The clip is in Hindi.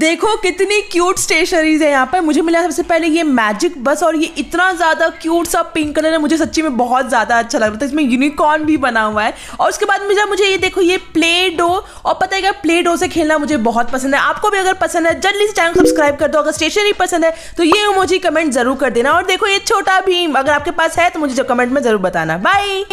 देखो कितनी क्यूट स्टेशनरीज है यहाँ पर मुझे मिला सबसे पहले ये मैजिक बस और ये इतना ज़्यादा क्यूट सा पिंक कलर है मुझे सच्ची में बहुत ज़्यादा अच्छा लग रहा था इसमें यूनिकॉर्न भी बना हुआ है और उसके बाद मुझे मुझे ये देखो ये प्ले डो और पता है क्या प्ले डो से खेलना मुझे बहुत पसंद है आपको भी अगर पसंद है जल्दी से चैनल सब्सक्राइब कर दो अगर स्टेशनरी पसंद है तो ये मुझे कमेंट जरूर कर देना और देखो ये छोटा भीम अगर आपके पास है तो मुझे कमेंट में जरूर बताना बाय